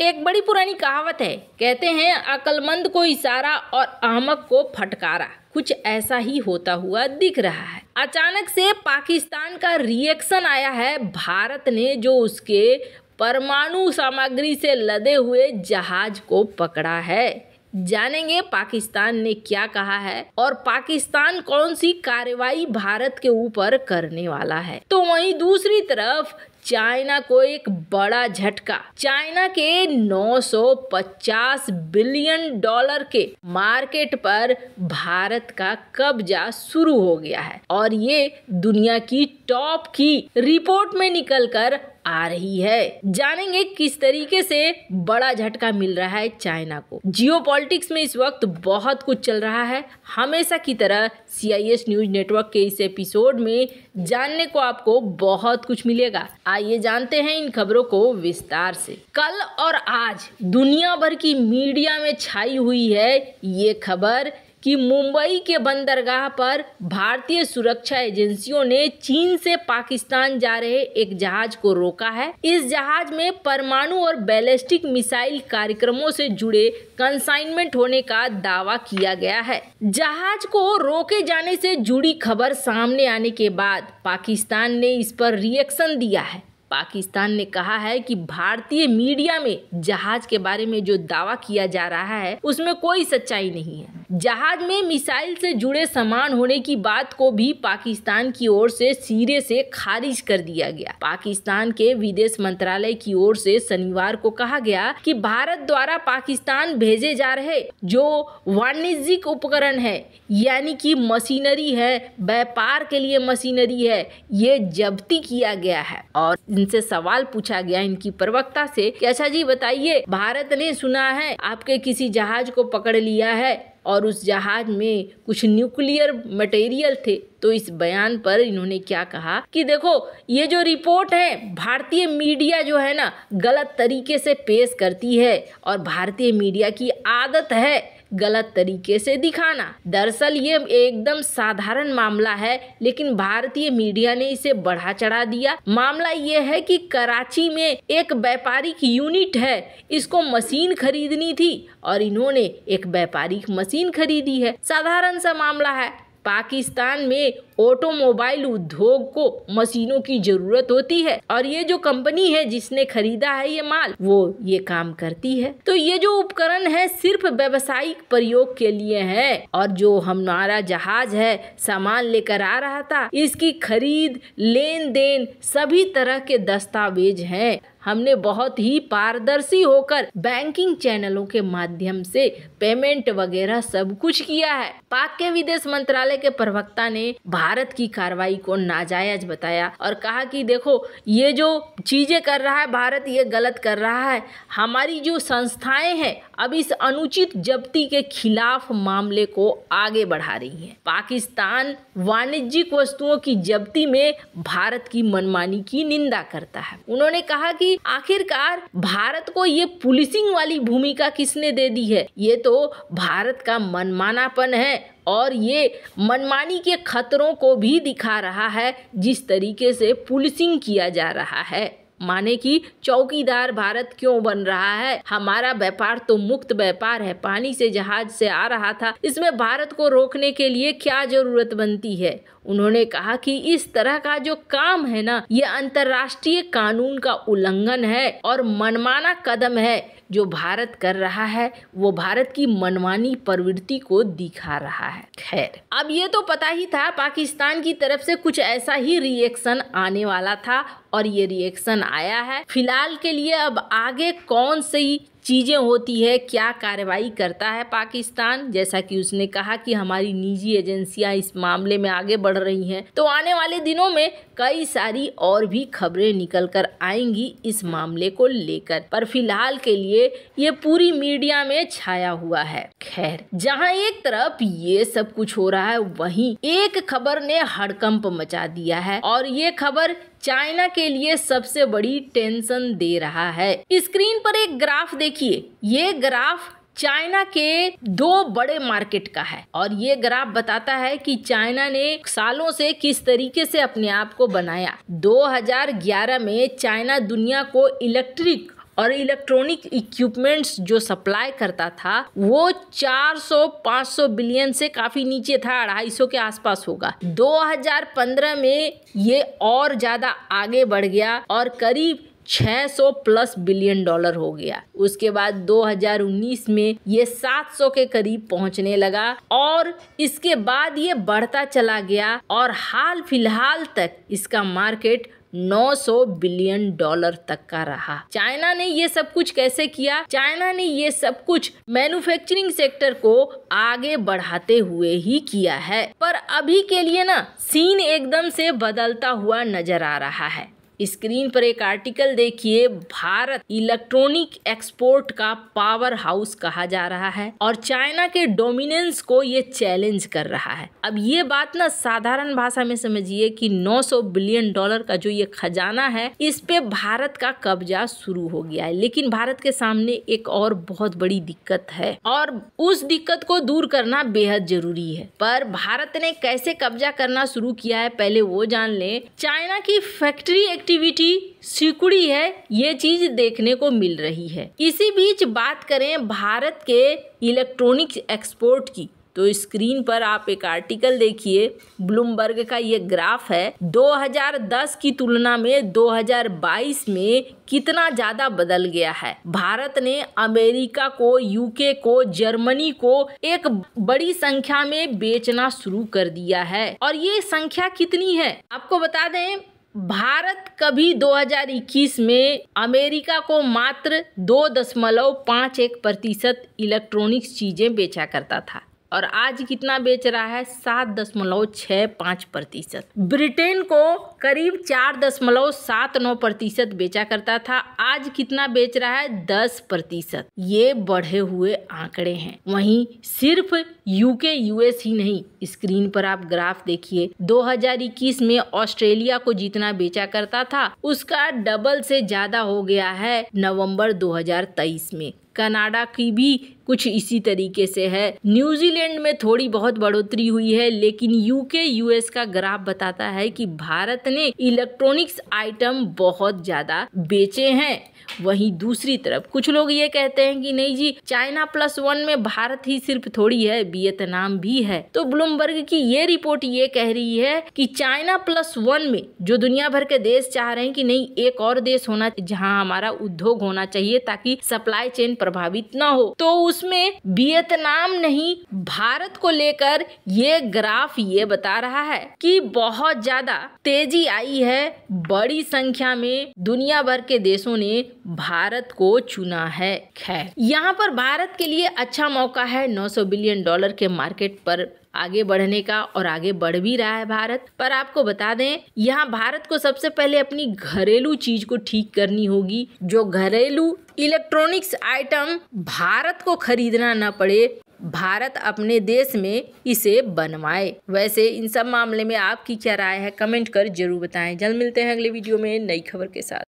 एक बड़ी पुरानी कहावत है कहते हैं अकलमंद को इशारा और अहमक को फटकारा कुछ ऐसा ही होता हुआ दिख रहा है अचानक से पाकिस्तान का रिएक्शन आया है भारत ने जो उसके परमाणु सामग्री से लदे हुए जहाज को पकड़ा है जानेंगे पाकिस्तान ने क्या कहा है और पाकिस्तान कौन सी कार्रवाई भारत के ऊपर करने वाला है तो वहीं दूसरी तरफ चाइना को एक बड़ा झटका चाइना के 950 बिलियन डॉलर के मार्केट पर भारत का कब्जा शुरू हो गया है और ये दुनिया की टॉप की रिपोर्ट में निकलकर आ रही है जानेंगे किस तरीके से बड़ा झटका मिल रहा है चाइना को जियो में इस वक्त बहुत कुछ चल रहा है हमेशा की तरह सी न्यूज नेटवर्क के इस एपिसोड में जानने को आपको बहुत कुछ मिलेगा आइए जानते हैं इन खबरों को विस्तार से कल और आज दुनिया भर की मीडिया में छाई हुई है ये खबर कि मुंबई के बंदरगाह पर भारतीय सुरक्षा एजेंसियों ने चीन से पाकिस्तान जा रहे एक जहाज को रोका है इस जहाज में परमाणु और बैलिस्टिक मिसाइल कार्यक्रमों से जुड़े कंसाइनमेंट होने का दावा किया गया है जहाज को रोके जाने से जुड़ी खबर सामने आने के बाद पाकिस्तान ने इस पर रिएक्शन दिया है पाकिस्तान ने कहा है कि भारतीय मीडिया में जहाज के बारे में जो दावा किया जा रहा है उसमें कोई सच्चाई नहीं है जहाज में मिसाइल से जुड़े सामान होने की बात को भी पाकिस्तान की ओर से सिरे से खारिज कर दिया गया पाकिस्तान के विदेश मंत्रालय की ओर से शनिवार को कहा गया कि भारत द्वारा पाकिस्तान भेजे जा रहे जो वाणिज्यिक उपकरण है यानी कि मशीनरी है व्यापार के लिए मशीनरी है ये जब्ती किया गया है और इनसे सवाल पूछा गया इनकी प्रवक्ता से कि अच्छा जी बताइए भारत ने सुना है आपके किसी जहाज को पकड़ लिया है और उस जहाज़ में कुछ न्यूक्लियर मटेरियल थे तो इस बयान पर इन्होंने क्या कहा कि देखो ये जो रिपोर्ट है भारतीय मीडिया जो है ना गलत तरीके से पेश करती है और भारतीय मीडिया की आदत है गलत तरीके से दिखाना दरअसल ये एकदम साधारण मामला है लेकिन भारतीय मीडिया ने इसे बढ़ा चढ़ा दिया मामला ये है कि कराची में एक व्यापारिक यूनिट है इसको मशीन खरीदनी थी और इन्होंने एक व्यापारिक मशीन खरीदी है साधारण सा मामला है पाकिस्तान में ऑटोमोबाइल उद्योग को मशीनों की जरूरत होती है और ये जो कंपनी है जिसने खरीदा है ये माल वो ये काम करती है तो ये जो उपकरण है सिर्फ व्यवसायिक प्रयोग के लिए है और जो हमारा जहाज है सामान लेकर आ रहा था इसकी खरीद लेन देन सभी तरह के दस्तावेज हैं हमने बहुत ही पारदर्शी होकर बैंकिंग चैनलों के माध्यम से पेमेंट वगैरह सब कुछ किया है पाक के विदेश मंत्रालय के प्रवक्ता ने भारत भारत की कार्रवाई को नाजायज बताया और कहा कि देखो ये जो चीज़ें कर रहा है भारत ये गलत कर रहा है हमारी जो संस्थाएं हैं अब इस अनुचित जब्ती के खिलाफ मामले को आगे बढ़ा रही हैं पाकिस्तान वाणिज्यिक वस्तुओं की जब्ती में भारत की मनमानी की निंदा करता है उन्होंने कहा कि आखिरकार भारत को ये पुलिसिंग वाली भूमिका किसने दे दी है ये तो भारत का मनमानापन है और ये मनमानी के खतरों को भी दिखा रहा है जिस तरीके से पुलिसिंग किया जा रहा है माने कि चौकीदार भारत क्यों बन रहा है हमारा व्यापार तो मुक्त व्यापार है पानी से जहाज से आ रहा था इसमें भारत को रोकने के लिए क्या जरूरत बनती है उन्होंने कहा कि इस तरह का जो काम है ना ये अंतर्राष्ट्रीय कानून का उल्लंघन है और मनमाना कदम है जो भारत कर रहा है वो भारत की मनमानी प्रवृत्ति को दिखा रहा है खैर अब ये तो पता ही था पाकिस्तान की तरफ से कुछ ऐसा ही रिएक्शन आने वाला था और ये रिएक्शन आया है फिलहाल के लिए अब आगे कौन सी चीज़ें होती है क्या कार्रवाई करता है पाकिस्तान जैसा कि उसने कहा कि हमारी निजी एजेंसियां इस मामले में आगे बढ़ रही हैं तो आने वाले दिनों में कई सारी और भी खबरें निकल कर आएंगी इस मामले को लेकर पर फिलहाल के लिए ये पूरी मीडिया में छाया हुआ है खैर जहां एक तरफ ये सब कुछ हो रहा है वहीं एक खबर ने हड़कंप मचा दिया है और ये खबर चाइना के लिए सबसे बड़ी टेंशन दे रहा है स्क्रीन पर एक ग्राफ देखिए ये ग्राफ चाइना के दो बड़े मार्केट का है और ये ग्राफ बताता है कि चाइना ने सालों से किस तरीके से अपने आप को बनाया 2011 में चाइना दुनिया को इलेक्ट्रिक और इलेक्ट्रॉनिक इक्विपमेंट्स जो सप्लाई करता था वो 400-500 बिलियन से काफ़ी नीचे था अढ़ाई के आसपास होगा 2015 में ये और ज़्यादा आगे बढ़ गया और करीब 600 प्लस बिलियन डॉलर हो गया उसके बाद 2019 में ये 700 के करीब पहुंचने लगा और इसके बाद ये बढ़ता चला गया और हाल फिलहाल तक इसका मार्केट 900 बिलियन डॉलर तक का रहा चाइना ने ये सब कुछ कैसे किया चाइना ने ये सब कुछ मैन्युफैक्चरिंग सेक्टर को आगे बढ़ाते हुए ही किया है पर अभी के लिए ना सीन एकदम से बदलता हुआ नजर आ रहा है स्क्रीन पर एक आर्टिकल देखिए भारत इलेक्ट्रॉनिक एक्सपोर्ट का पावर हाउस कहा जा रहा है और चाइना के डोमिनेंस को ये चैलेंज कर रहा है अब ये बात ना साधारण भाषा में समझिए कि 900 बिलियन डॉलर का जो ये खजाना है इस पे भारत का कब्जा शुरू हो गया है लेकिन भारत के सामने एक और बहुत बड़ी दिक्कत है और उस दिक्कत को दूर करना बेहद जरूरी है पर भारत ने कैसे कब्जा करना शुरू किया है पहले वो जान ले चाइना की फैक्ट्री एक एक्टिविटी सिकुड़ी है ये चीज देखने को मिल रही है इसी बीच बात करें भारत के इलेक्ट्रॉनिक्स एक्सपोर्ट की तो स्क्रीन पर आप एक आर्टिकल देखिए ब्लूमबर्ग का ये ग्राफ है 2010 की तुलना में 2022 में कितना ज़्यादा बदल गया है भारत ने अमेरिका को यूके को जर्मनी को एक बड़ी संख्या में बेचना शुरू कर दिया है और ये संख्या कितनी है आपको बता दें भारत कभी 2021 में अमेरिका को मात्र दो दशमलव पाँच एक प्रतिशत इलेक्ट्रॉनिक्स चीज़ें बेचा करता था और आज कितना बेच रहा है सात दशमलव छः पाँच प्रतिशत ब्रिटेन को करीब चार दशमलव सात नौ प्रतिशत बेचा करता था आज कितना बेच रहा है दस प्रतिशत ये बढ़े हुए आंकड़े हैं वहीं सिर्फ यूके यूएस ही नहीं स्क्रीन पर आप ग्राफ देखिए 2021 में ऑस्ट्रेलिया को जितना बेचा करता था उसका डबल से ज्यादा हो गया है नवंबर 2023 में कनाडा की भी कुछ इसी तरीके से है न्यूजीलैंड में थोड़ी बहुत बढ़ोतरी हुई है लेकिन यूके यूएस का ग्राफ बताता है कि भारत ने इलेक्ट्रॉनिक्स आइटम बहुत ज्यादा बेचे हैं वहीं दूसरी तरफ कुछ लोग ये कहते हैं कि नहीं जी चाइना प्लस वन में भारत ही सिर्फ थोड़ी है वियतनाम भी है तो ब्लूमबर्ग की ये रिपोर्ट ये कह रही है कि चाइना प्लस वन में जो दुनिया भर के देश चाह रहे हैं कि नहीं एक और देश होना जहां हमारा उद्योग होना चाहिए ताकि सप्लाई चेन प्रभावित न हो तो उसमें वियतनाम नहीं भारत को लेकर ये ग्राफ ये बता रहा है की बहुत ज्यादा तेजी तेजी आई है बड़ी संख्या में दुनिया भर के देशों ने भारत को चुना है खैर यहाँ पर भारत के लिए अच्छा मौका है 900 बिलियन डॉलर के मार्केट पर आगे बढ़ने का और आगे बढ़ भी रहा है भारत पर आपको बता दें यहाँ भारत को सबसे पहले अपनी घरेलू चीज को ठीक करनी होगी जो घरेलू इलेक्ट्रॉनिक्स आइटम भारत को खरीदना न पड़े भारत अपने देश में इसे बनवाए वैसे इन सब मामले में आपकी क्या राय है कमेंट कर जरूर बताएं जल्द मिलते हैं अगले वीडियो में नई खबर के साथ